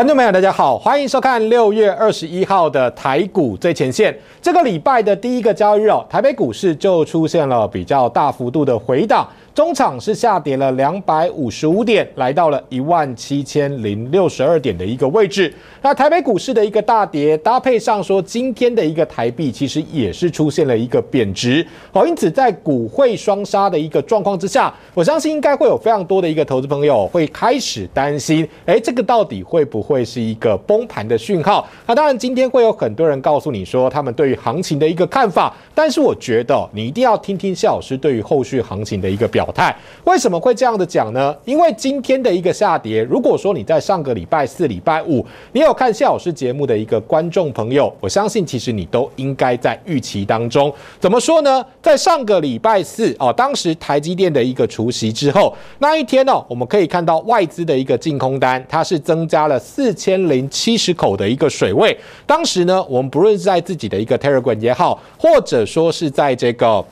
观众朋友，大家好，欢迎收看六月二十一号的台股最前线。这个礼拜的第一个交易日哦，台北股市就出现了比较大幅度的回档。中场是下跌了两百五十五点，来到了一万七千零六十二点的一个位置。那台北股市的一个大跌，搭配上说今天的一个台币，其实也是出现了一个贬值。好，因此在股汇双杀的一个状况之下，我相信应该会有非常多的一个投资朋友会开始担心，哎，这个到底会不会是一个崩盘的讯号？那当然，今天会有很多人告诉你说他们对于行情的一个看法，但是我觉得你一定要听听谢老师对于后续行情的一个表。表态为什么会这样的讲呢？因为今天的一个下跌，如果说你在上个礼拜四、礼拜五，你有看谢老师节目的一个观众朋友，我相信其实你都应该在预期当中。怎么说呢？在上个礼拜四哦，当时台积电的一个除夕之后，那一天呢，我们可以看到外资的一个净空单，它是增加了四千零七十口的一个水位。当时呢，我们不论是，在自己的一个 Telegram 也好，或者说是在这个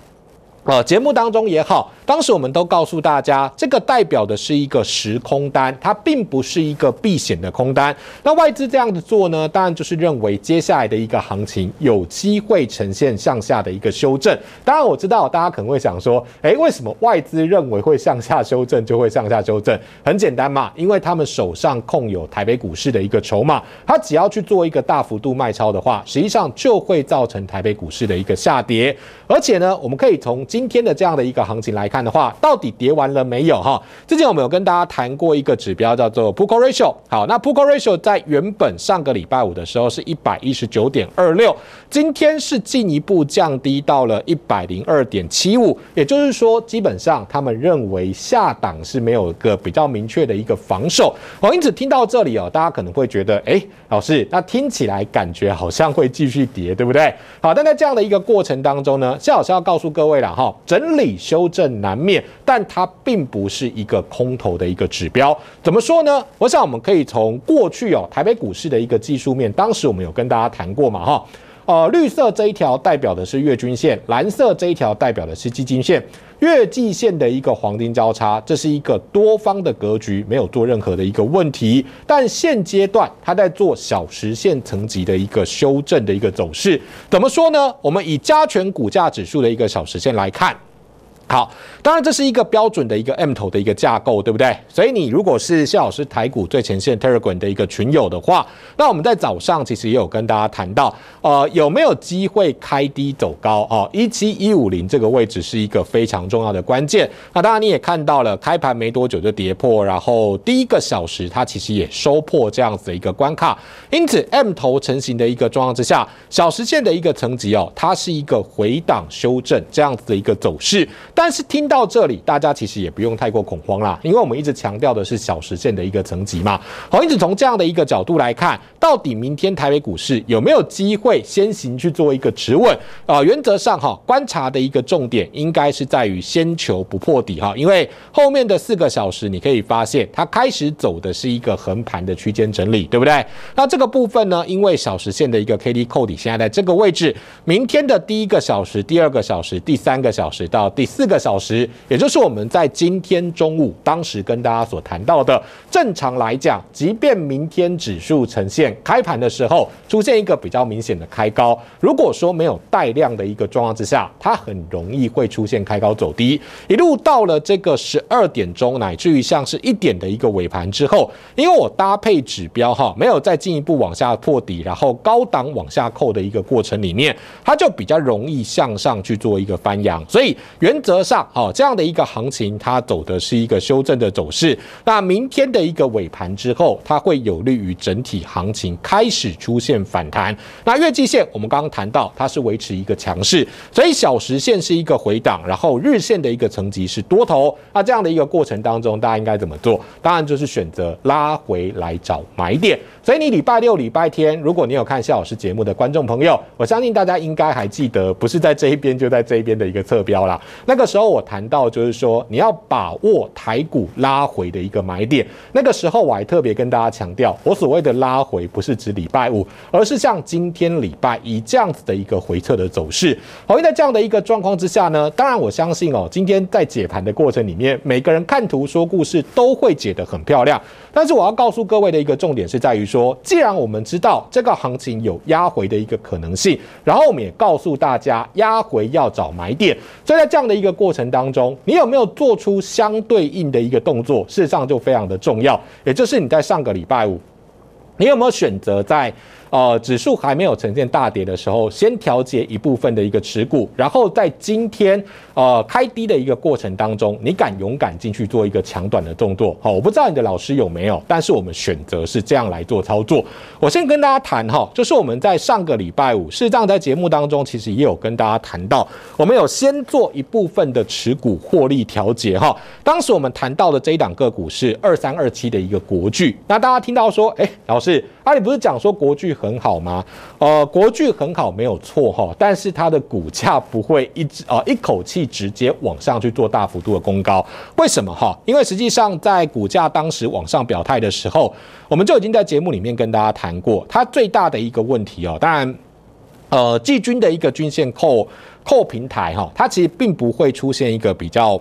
呃节目当中也好。当时我们都告诉大家，这个代表的是一个实空单，它并不是一个避险的空单。那外资这样子做呢？当然就是认为接下来的一个行情有机会呈现向下的一个修正。当然我知道大家可能会想说，诶，为什么外资认为会向下修正就会向下修正？很简单嘛，因为他们手上控有台北股市的一个筹码，他只要去做一个大幅度卖超的话，实际上就会造成台北股市的一个下跌。而且呢，我们可以从今天的这样的一个行情来看。的话，到底跌完了没有哈？之前我们有跟大家谈过一个指标，叫做 p u c o Ratio。好，那 p u c o Ratio 在原本上个礼拜五的时候是一百一十九点二六，今天是进一步降低到了一百零二点七五，也就是说，基本上他们认为下档是没有一个比较明确的一个防守。好，因此听到这里哦，大家可能会觉得，哎，老师，那听起来感觉好像会继续跌，对不对？好，但在这样的一个过程当中呢，谢老师要告诉各位了哈，整理修正难。难面，但它并不是一个空头的一个指标。怎么说呢？我想我们可以从过去哦，台北股市的一个技术面，当时我们有跟大家谈过嘛，哈，呃，绿色这一条代表的是月均线，蓝色这一条代表的是基金线。月季线的一个黄金交叉，这是一个多方的格局，没有做任何的一个问题。但现阶段它在做小时线层级的一个修正的一个走势。怎么说呢？我们以加权股价指数的一个小时线来看。好，当然这是一个标准的一个 M 头的一个架构，对不对？所以你如果是谢老师台股最前线 Telegram 的一个群友的话，那我们在早上其实也有跟大家谈到，呃，有没有机会开低走高啊？一七一五零这个位置是一个非常重要的关键。那当然你也看到了，开盘没多久就跌破，然后第一个小时它其实也收破这样子的一个关卡。因此 M 头成型的一个状况之下，小时线的一个层级哦，它是一个回档修正这样子的一个走势。但是听到这里，大家其实也不用太过恐慌啦，因为我们一直强调的是小时线的一个层级嘛，好，因此从这样的一个角度来看，到底明天台北股市有没有机会先行去做一个止稳啊？原则上哈，观察的一个重点应该是在于先求不破底哈，因为后面的四个小时你可以发现它开始走的是一个横盘的区间整理，对不对？那这个部分呢，因为小时线的一个 K D 扣底现在在这个位置，明天的第一个小时、第二个小时、第三个小时到第四。一个小时，也就是我们在今天中午当时跟大家所谈到的。正常来讲，即便明天指数呈现开盘的时候出现一个比较明显的开高，如果说没有带量的一个状况之下，它很容易会出现开高走低，一路到了这个十二点钟，乃至于像是一点的一个尾盘之后，因为我搭配指标哈，没有再进一步往下破底，然后高档往下扣的一个过程里面，它就比较容易向上去做一个翻扬，所以原则。上哦，这样的一个行情，它走的是一个修正的走势。那明天的一个尾盘之后，它会有利于整体行情开始出现反弹。那月季线我们刚刚谈到，它是维持一个强势，所以小时线是一个回档，然后日线的一个层级是多头。那这样的一个过程当中，大家应该怎么做？当然就是选择拉回来找买点。所以你礼拜六、礼拜天，如果你有看谢老师节目的观众朋友，我相信大家应该还记得，不是在这一边，就在这一边的一个侧标啦。那个。时候我谈到就是说你要把握台股拉回的一个买点，那个时候我还特别跟大家强调，我所谓的拉回不是指礼拜五，而是像今天礼拜一这样子的一个回撤的走势。好，在这样的一个状况之下呢，当然我相信哦，今天在解盘的过程里面，每个人看图说故事都会解得很漂亮。但是我要告诉各位的一个重点是在于说，既然我们知道这个行情有压回的一个可能性，然后我们也告诉大家压回要找买点，所以在这样的一个。过程当中，你有没有做出相对应的一个动作？事实上就非常的重要，也就是你在上个礼拜五。你有没有选择在呃指数还没有呈现大跌的时候，先调节一部分的一个持股，然后在今天呃开低的一个过程当中，你敢勇敢进去做一个抢短的动作？好，我不知道你的老师有没有，但是我们选择是这样来做操作。我先跟大家谈哈，就是我们在上个礼拜五，事实上在节目当中其实也有跟大家谈到，我们有先做一部分的持股获利调节哈。当时我们谈到的这一档个股是二三二七的一个国巨，那大家听到说，哎，老师。是阿里不是讲说国剧很好吗？呃，国剧很好没有错哈，但是它的股价不会一直呃一口气直接往上去做大幅度的攻高，为什么哈？因为实际上在股价当时往上表态的时候，我们就已经在节目里面跟大家谈过，它最大的一个问题哦，当然，呃，季军的一个均线扣扣平台哈，它其实并不会出现一个比较。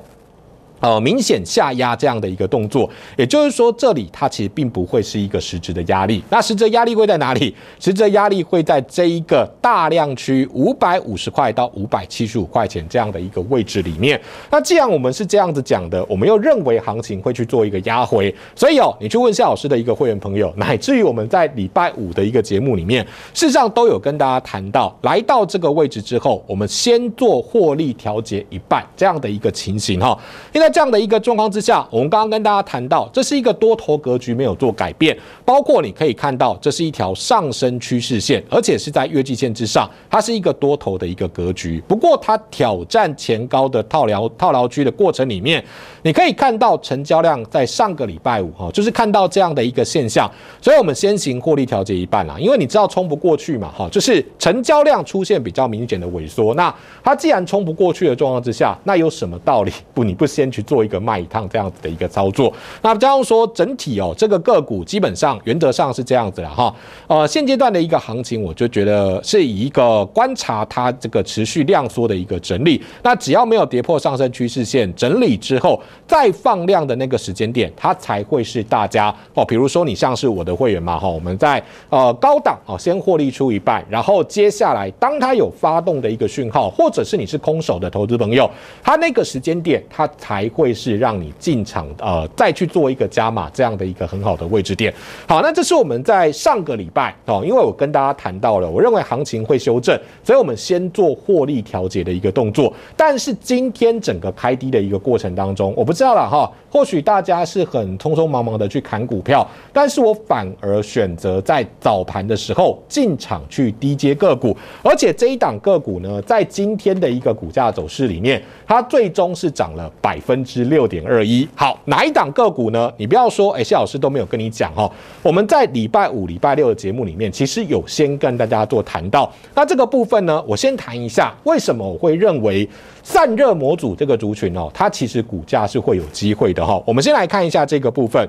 呃明显下压这样的一个动作，也就是说，这里它其实并不会是一个实质的压力。那实质压力会在哪里？实质压力会在这一个大量区五百五十块到五百七十五块钱这样的一个位置里面。那既然我们是这样子讲的，我们又认为行情会去做一个压回，所以哦，你去问夏老师的一个会员朋友，乃至于我们在礼拜五的一个节目里面，事实上都有跟大家谈到，来到这个位置之后，我们先做获利调节一半这样的一个情形哈，因为。在这样的一个状况之下，我们刚刚跟大家谈到，这是一个多头格局没有做改变，包括你可以看到，这是一条上升趋势线，而且是在月季线之上，它是一个多头的一个格局。不过它挑战前高的套牢套牢区的过程里面，你可以看到成交量在上个礼拜五哈，就是看到这样的一个现象，所以我们先行获利调节一半啦，因为你知道冲不过去嘛哈，就是成交量出现比较明显的萎缩，那它既然冲不过去的状况之下，那有什么道理？不你不先。去做一个卖一趟这样子的一个操作。那加上说整体哦，这个个股基本上原则上是这样子了哈。呃，现阶段的一个行情，我就觉得是以一个观察它这个持续量缩的一个整理。那只要没有跌破上升趋势线，整理之后再放量的那个时间点，它才会是大家哦。比如说你像是我的会员嘛哈，我们在呃高档哦先获利出一半，然后接下来当它有发动的一个讯号，或者是你是空手的投资朋友，它那个时间点它才。会是让你进场，呃，再去做一个加码这样的一个很好的位置点。好，那这是我们在上个礼拜哦，因为我跟大家谈到了，我认为行情会修正，所以我们先做获利调节的一个动作。但是今天整个开低的一个过程当中，我不知道了哈，或许大家是很匆匆忙忙的去砍股票，但是我反而选择在早盘的时候进场去低接个股，而且这一档个股呢，在今天的一个股价走势里面，它最终是涨了百分。分之六点二一，好，哪一档个股呢？你不要说，哎，谢老师都没有跟你讲哈。我们在礼拜五、礼拜六的节目里面，其实有先跟大家做谈到。那这个部分呢，我先谈一下，为什么我会认为散热模组这个族群哦，它其实股价是会有机会的哈。我们先来看一下这个部分。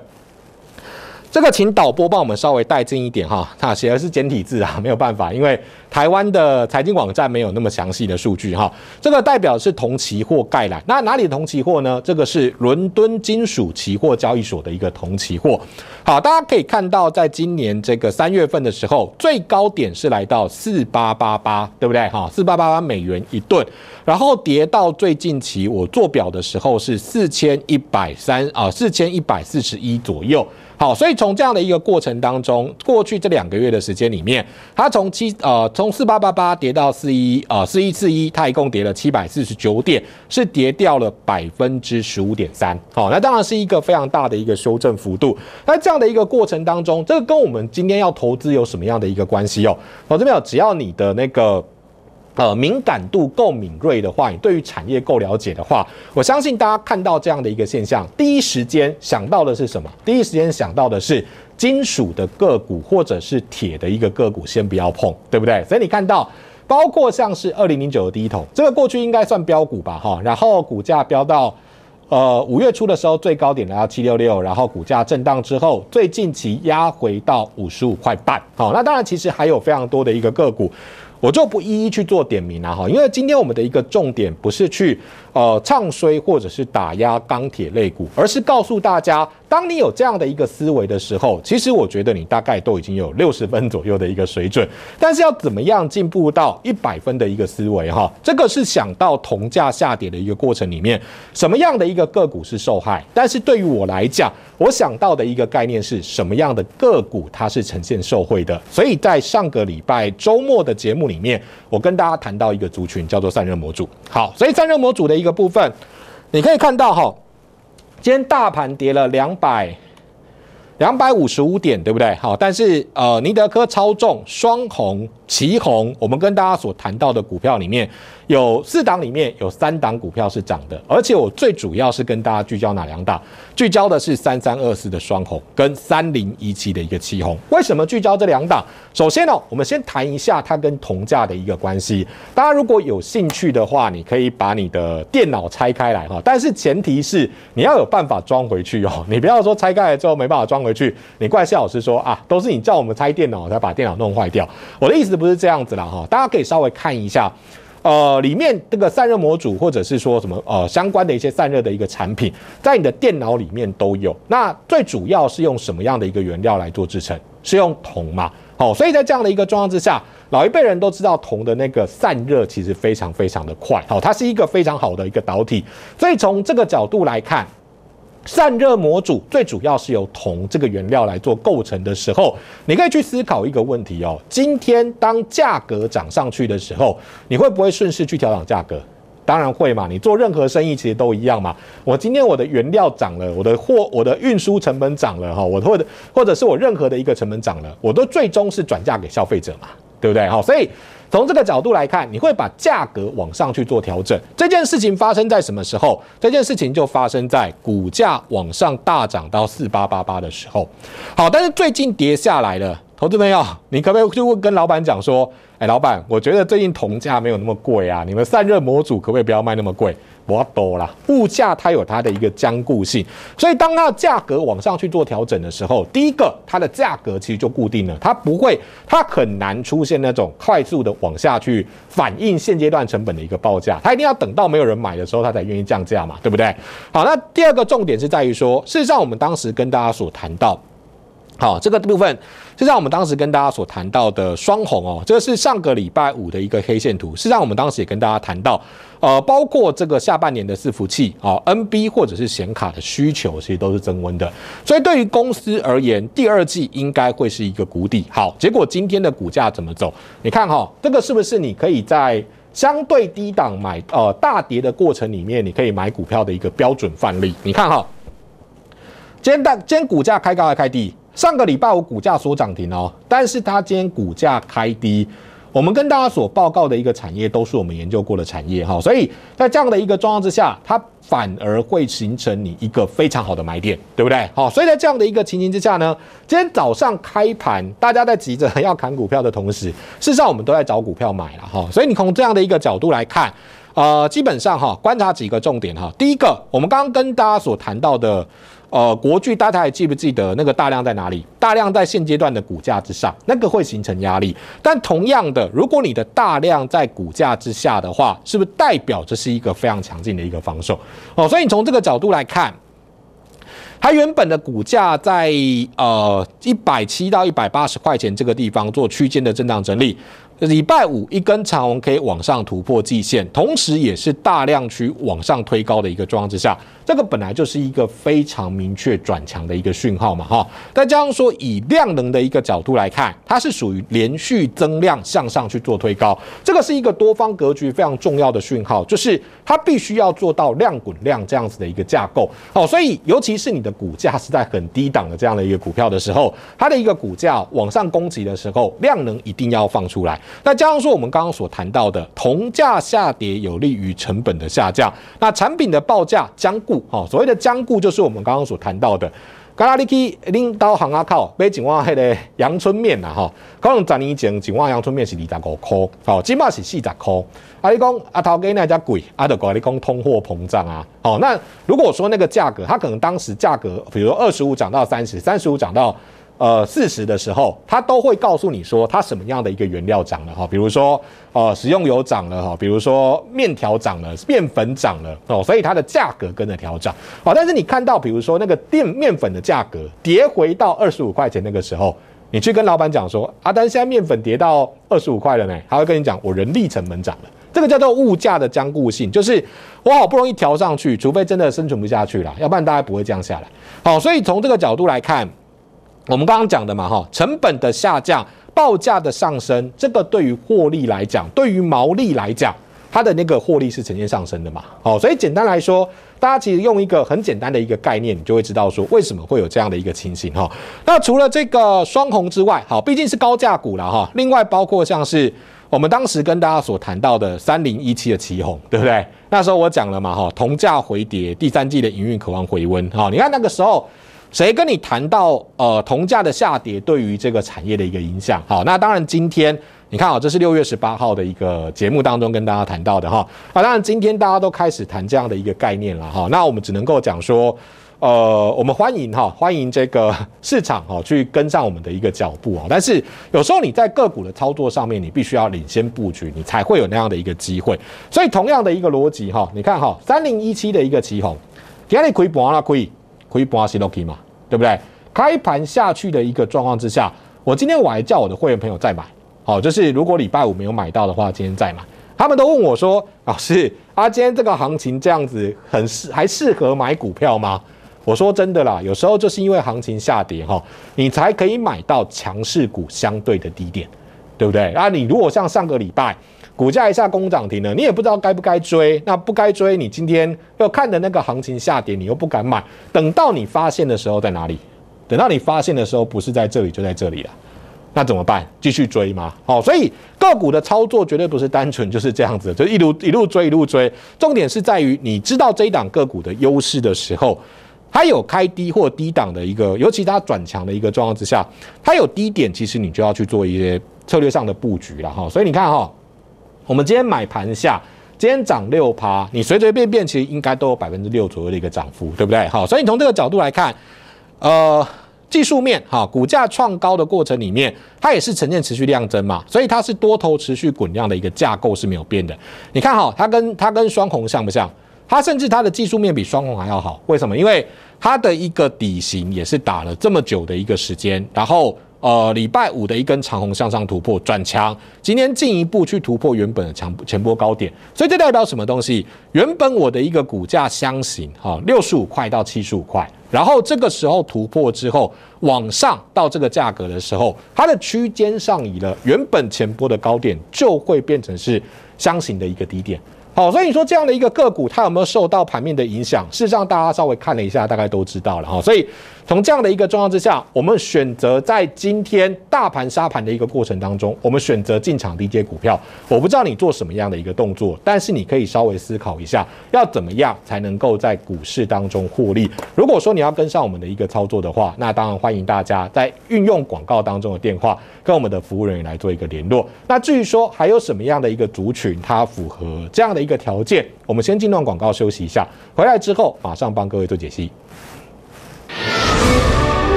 这个请导播帮我们稍微带进一点哈，那写的是简体字啊，没有办法，因为台湾的财经网站没有那么详细的数据哈。这个代表是铜期货概览，那哪里的铜期货呢？这个是伦敦金属期货交易所的一个铜期货。好，大家可以看到，在今年这个三月份的时候，最高点是来到四八八八，对不对？哈，四八八八美元一吨，然后跌到最近期我做表的时候是四千一百三啊，四千一百四十一左右。好，所以从这样的一个过程当中，过去这两个月的时间里面，它从七呃从四八八八跌到四一呃四一四一，它一共跌了七百四十九点，是跌掉了百分之十五点三。好，那当然是一个非常大的一个修正幅度。那这样的一个过程当中，这个跟我们今天要投资有什么样的一个关系哟？老郑有，只要你的那个。呃，敏感度够敏锐的话，你对于产业够了解的话，我相信大家看到这样的一个现象，第一时间想到的是什么？第一时间想到的是金属的个股或者是铁的一个个股，先不要碰，对不对？所以你看到，包括像是二零零九的第一桶，这个过去应该算标股吧，哈，然后股价飙到，呃，五月初的时候最高点来到七六六，然后股价震荡之后，最近期压回到五十五块半，好，那当然其实还有非常多的一个个股。我就不一一去做点名了哈，因为今天我们的一个重点不是去呃唱衰或者是打压钢铁类股，而是告诉大家。当你有这样的一个思维的时候，其实我觉得你大概都已经有六十分左右的一个水准。但是要怎么样进步到一百分的一个思维哈？这个是想到铜价下跌的一个过程里面，什么样的一个个股是受害？但是对于我来讲，我想到的一个概念是什么样的个股它是呈现受贿的？所以在上个礼拜周末的节目里面，我跟大家谈到一个族群叫做散热模组。好，所以散热模组的一个部分，你可以看到哈。今天大盘跌了两百两百五十五点，对不对？好，但是呃，尼德科超重，双红、旗红，我们跟大家所谈到的股票里面。有四档里面，有三档股票是涨的，而且我最主要是跟大家聚焦哪两档？聚焦的是三三二四的双红，跟三零一七的一个七红。为什么聚焦这两档？首先哦，我们先谈一下它跟同价的一个关系。大家如果有兴趣的话，你可以把你的电脑拆开来哈，但是前提是你要有办法装回去哦。你不要说拆开来之后没办法装回去，你怪谢老师说啊，都是你叫我们拆电脑才把电脑弄坏掉。我的意思不是这样子啦哈，大家可以稍微看一下。呃，里面这个散热模组，或者是说什么呃相关的一些散热的一个产品，在你的电脑里面都有。那最主要是用什么样的一个原料来做制成？是用铜吗？好，所以在这样的一个状况之下，老一辈人都知道铜的那个散热其实非常非常的快。好，它是一个非常好的一个导体。所以从这个角度来看。散热模组最主要是由铜这个原料来做构成的时候，你可以去思考一个问题哦。今天当价格涨上去的时候，你会不会顺势去调整价格？当然会嘛。你做任何生意其实都一样嘛。我今天我的原料涨了，我的货、我的运输成本涨了哈，我的或者或者是我任何的一个成本涨了，我都最终是转嫁给消费者嘛，对不对？好，所以。从这个角度来看，你会把价格往上去做调整。这件事情发生在什么时候？这件事情就发生在股价往上大涨到四八八八的时候。好，但是最近跌下来了。投资朋友，你可不可以就跟老板讲说，哎，老板，我觉得最近铜价没有那么贵啊，你们散热模组可不可以不要卖那么贵？不要多了。物价它有它的一个坚固性，所以当它的价格往上去做调整的时候，第一个，它的价格其实就固定了，它不会，它很难出现那种快速的往下去反映现阶段成本的一个报价，它一定要等到没有人买的时候，它才愿意降价嘛，对不对？好，那第二个重点是在于说，事实上我们当时跟大家所谈到。好，这个部分，就像我们当时跟大家所谈到的双红哦，这个是上个礼拜五的一个黑线图。实上我们当时也跟大家谈到，呃，包括这个下半年的伺服器啊、NB 或者是显卡的需求，其实都是增温的。所以对于公司而言，第二季应该会是一个谷底。好，结果今天的股价怎么走？你看哈，这个是不是你可以在相对低档买？呃，大跌的过程里面，你可以买股票的一个标准范例。你看哈，今天但今天股价开高还开低？上个礼拜五股价所涨停哦，但是它今天股价开低。我们跟大家所报告的一个产业都是我们研究过的产业哈，所以在这样的一个状况之下，它反而会形成你一个非常好的买点，对不对？好，所以在这样的一个情形之下呢，今天早上开盘，大家在急着要砍股票的同时，事实上我们都在找股票买了哈。所以你从这样的一个角度来看，呃，基本上哈，观察几个重点哈，第一个，我们刚刚跟大家所谈到的。呃，国巨大家还记不记得那个大量在哪里？大量在现阶段的股价之上，那个会形成压力。但同样的，如果你的大量在股价之下的话，是不是代表这是一个非常强劲的一个防守？哦，所以你从这个角度来看，它原本的股价在呃一百七到一百八十块钱这个地方做区间的震荡整理。礼拜五一根长红 K 往上突破季线，同时也是大量区往上推高的一个状况之下，这个本来就是一个非常明确转强的一个讯号嘛，哈。再加上说以量能的一个角度来看，它是属于连续增量向上去做推高，这个是一个多方格局非常重要的讯号，就是它必须要做到量滚量这样子的一个架构。哦，所以尤其是你的股价是在很低档的这样的一个股票的时候，它的一个股价往上攻击的时候，量能一定要放出来。那加上说，我们刚刚所谈到的，铜价下跌有利于成本的下降，那产品的报价僵固，哈，所谓的僵固就是我们刚刚所谈到的。阿拉你去领导行阿靠，最近碗迄个阳春面呐，哈，可能十年前，最碗阳春面是二十五块，好，今嘛是四十块。啊，你讲啊，头给那家贵，啊，就讲你讲通货膨胀啊，好，那如果说那个价格，它可能当时价格，比如说二十五涨到三十三十五涨到。呃，四十的时候，他都会告诉你说，它什么样的一个原料涨了哈，比如说，呃，食用油涨了哈，比如说面条涨了，面粉涨了哦，所以它的价格跟着调涨哦。但是你看到，比如说那个电面粉的价格跌回到二十五块钱那个时候，你去跟老板讲说，阿丹现在面粉跌到二十五块了呢，他会跟你讲，我人力成本涨了，这个叫做物价的僵固性，就是我好不容易调上去，除非真的生存不下去了，要不然大家不会降下来。好，所以从这个角度来看。我们刚刚讲的嘛，哈，成本的下降，报价的上升，这个对于获利来讲，对于毛利来讲，它的那个获利是呈现上升的嘛，好，所以简单来说，大家其实用一个很简单的一个概念，你就会知道说为什么会有这样的一个情形，哈。那除了这个双红之外，好，毕竟是高价股了，哈，另外包括像是我们当时跟大家所谈到的三零一七的旗红，对不对？那时候我讲了嘛，哈，同价回跌，第三季的营运渴望回温，哈，你看那个时候。谁跟你谈到呃，铜价的下跌对于这个产业的一个影响？好，那当然今天你看啊，这是六月十八号的一个节目当中跟大家谈到的哈啊。当然今天大家都开始谈这样的一个概念了哈。那我们只能够讲说，呃，我们欢迎哈，欢迎这个市场哈去跟上我们的一个脚步啊。但是有时候你在个股的操作上面，你必须要领先布局，你才会有那样的一个机会。所以同样的一个逻辑哈，你看哈，三零一七的一个旗红，给你亏不了亏。可亏不洛基嘛，对不对？开盘下去的一个状况之下，我今天我还叫我的会员朋友再买，好，就是如果礼拜五没有买到的话，今天再买。他们都问我说：“老师啊，今天这个行情这样子，很适还适合买股票吗？”我说真的啦，有时候就是因为行情下跌哈，你才可以买到强势股相对的低点，对不对？啊，你如果像上个礼拜。股价一下攻涨停了，你也不知道该不该追。那不该追，你今天又看的那个行情下跌，你又不敢买。等到你发现的时候在哪里？等到你发现的时候，不是在这里，就在这里了。那怎么办？继续追吗？好，所以个股的操作绝对不是单纯就是这样子，就一路一路追一路追。重点是在于你知道这档个股的优势的时候，它有开低或低档的一个，尤其它转强的一个状况之下，它有低点，其实你就要去做一些策略上的布局了哈。所以你看哈。我们今天买盘下，今天涨六趴，你随随便便其实应该都有百分之六左右的一个涨幅，对不对？好，所以从这个角度来看，呃，技术面哈，股价创高的过程里面，它也是呈现持续量增嘛，所以它是多头持续滚量的一个架构是没有变的。你看哈，它跟它跟双红像不像？它甚至它的技术面比双红还要好，为什么？因为它的一个底型也是打了这么久的一个时间，然后。呃，礼拜五的一根长红向上突破转强，今天进一步去突破原本的强前波高点，所以这代表什么东西？原本我的一个股价箱型哈，六十五块到七十五块，然后这个时候突破之后，往上到这个价格的时候，它的区间上移了，原本前波的高点就会变成是箱型的一个低点。好，所以说这样的一个个股，它有没有受到盘面的影响？事实上，大家稍微看了一下，大概都知道了哈，所以。从这样的一个状况之下，我们选择在今天大盘杀盘的一个过程当中，我们选择进场低阶股票。我不知道你做什么样的一个动作，但是你可以稍微思考一下，要怎么样才能够在股市当中获利。如果说你要跟上我们的一个操作的话，那当然欢迎大家在运用广告当中的电话跟我们的服务人员来做一个联络。那至于说还有什么样的一个族群它符合这样的一个条件，我们先进段广告休息一下，回来之后马上帮各位做解析。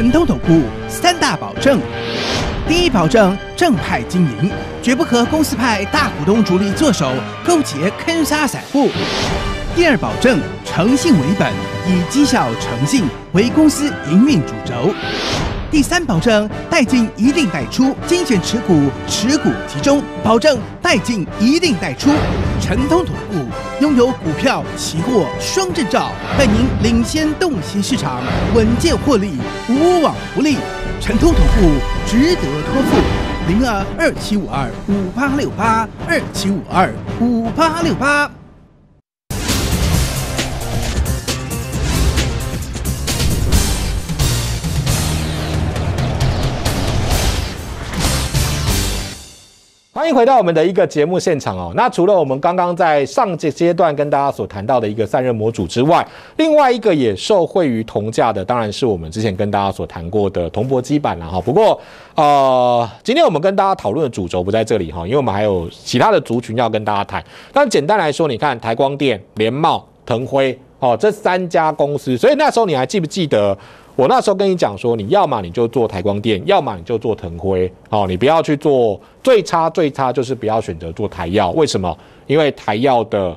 稳东总部三大保证：第一保证，正派经营，绝不和公司派大股东主力做手勾结坑杀散户；第二保证，诚信为本，以绩效诚信为公司营运主轴。第三，保证带进一定带出，精选持股，持股集中，保证带进一定带出。城通总部拥有股票、期货双证照，带您领先洞悉市场，稳健获利，无往不利。城通总部值得托付，零二二七五二五八六八二七五二五八六八。欢迎回到我们的一个节目现场哦。那除了我们刚刚在上节阶段跟大家所谈到的一个散热模组之外，另外一个也受惠于同价的，当然是我们之前跟大家所谈过的铜箔基板了哈。不过呃，今天我们跟大家讨论的主轴不在这里哈，因为我们还有其他的族群要跟大家谈。但简单来说，你看台光电、联茂、腾辉哦，这三家公司，所以那时候你还记不记得？我那时候跟你讲说，你要么你就做台光电，要么你就做腾辉，哦，你不要去做最差最差就是不要选择做台药，为什么？因为台药的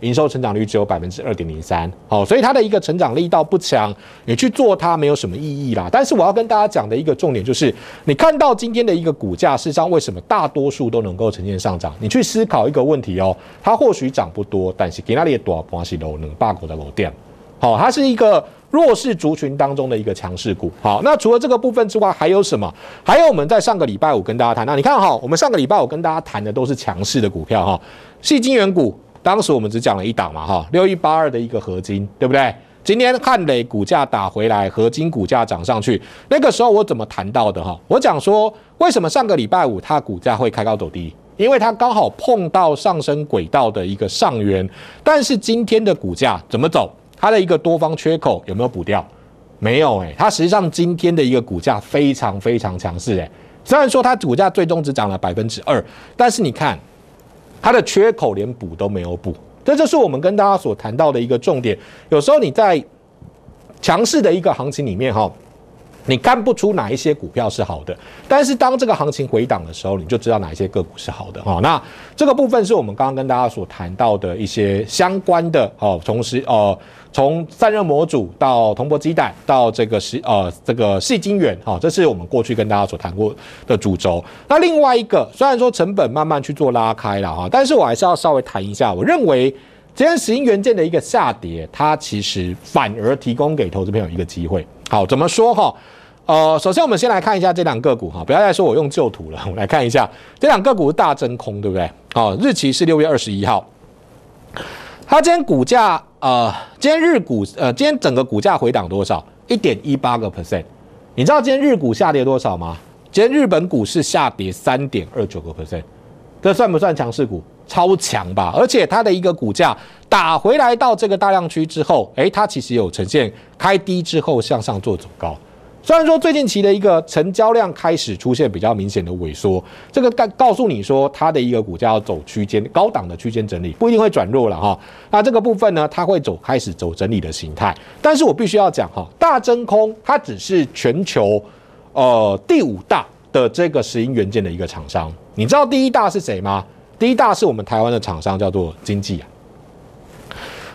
营收成长率只有百分之二点零三，哦，所以它的一个成长力道不强，你去做它没有什么意义啦。但是我要跟大家讲的一个重点就是，你看到今天的一个股价，事实上为什么大多数都能够呈现上涨？你去思考一个问题哦，它或许涨不多，但是那里列多关是楼能百股的楼点，好，它是一个。弱势族群当中的一个强势股。好，那除了这个部分之外，还有什么？还有我们在上个礼拜五跟大家谈。那你看哈，我们上个礼拜五跟大家谈的都是强势的股票哈，是金元股。当时我们只讲了一档嘛哈，六一八二的一个合金，对不对？今天汉雷股价打回来，合金股价涨上去，那个时候我怎么谈到的哈？我讲说，为什么上个礼拜五它股价会开高走低？因为它刚好碰到上升轨道的一个上缘，但是今天的股价怎么走？它的一个多方缺口有没有补掉？没有哎，它实际上今天的一个股价非常非常强势哎，虽然说它股价最终只涨了百分之二，但是你看它的缺口连补都没有补，这就是我们跟大家所谈到的一个重点。有时候你在强势的一个行情里面哈。你看不出哪一些股票是好的，但是当这个行情回档的时候，你就知道哪一些个股是好的啊。那这个部分是我们刚刚跟大家所谈到的一些相关的，好，从十呃，从散热模组到铜箔基带到这个十呃这个细晶元，好，这是我们过去跟大家所谈过的主轴。那另外一个，虽然说成本慢慢去做拉开了哈，但是我还是要稍微谈一下，我认为今天石英元件的一个下跌，它其实反而提供给投资朋友一个机会。好，怎么说哈？呃，首先我们先来看一下这两个股哈，不要再说我用旧图了，我们来看一下这两个股大真空对不对？好，日期是六月二十一号，它今天股价呃，今天日股呃，今天整个股价回档多少？一点一八个 percent。你知道今天日股下跌多少吗？今天日本股市下跌三点二九个 percent，这算不算强势股？超强吧！而且它的一个股价打回来到这个大量区之后，诶，它其实有呈现开低之后向上做走高。虽然说最近期的一个成交量开始出现比较明显的萎缩，这个告告诉你说，它的一个股价要走区间高档的区间整理，不一定会转弱了哈。那这个部分呢，它会走开始走整理的形态。但是我必须要讲哈，大真空它只是全球呃第五大的这个石英元件的一个厂商，你知道第一大是谁吗？第一大是我们台湾的厂商叫做经济啊。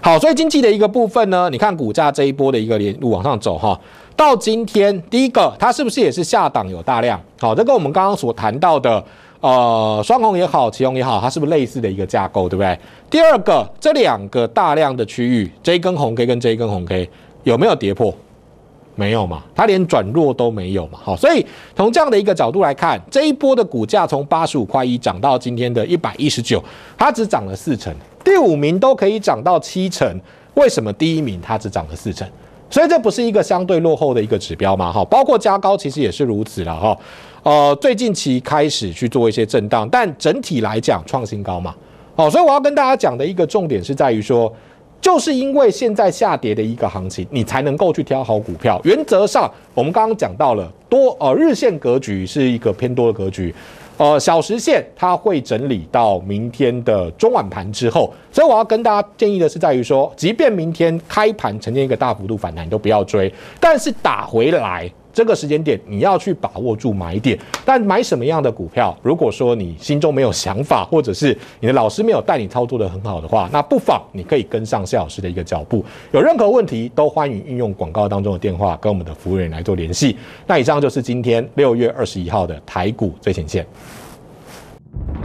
好，所以经济的一个部分呢，你看股价这一波的一个连路往上走哈。到今天，第一个，它是不是也是下档有大量？好，这跟我们刚刚所谈到的，呃，双红也好，奇红也好，它是不是类似的一个架构，对不对？第二个，这两个大量的区域，这一根红 K 跟这一根红 K 有没有跌破？没有嘛，它连转弱都没有嘛。好，所以从这样的一个角度来看，这一波的股价从八十五块一涨到今天的一百一十九，它只涨了四成。第五名都可以涨到七成，为什么第一名它只涨了四成？所以这不是一个相对落后的一个指标嘛？哈，包括加高其实也是如此了哈。呃，最近期开始去做一些震荡，但整体来讲创新高嘛。好，所以我要跟大家讲的一个重点是在于说，就是因为现在下跌的一个行情，你才能够去挑好股票。原则上，我们刚刚讲到了多呃日线格局是一个偏多的格局。呃，小时线它会整理到明天的中晚盘之后，所以我要跟大家建议的是，在于说，即便明天开盘呈现一个大幅度反弹，都不要追，但是打回来。这个时间点，你要去把握住买点，但买什么样的股票？如果说你心中没有想法，或者是你的老师没有带你操作的很好的话，那不妨你可以跟上谢老师的一个脚步。有任何问题，都欢迎运用广告当中的电话跟我们的服务人员来做联系。那以上就是今天六月二十一号的台股最前线。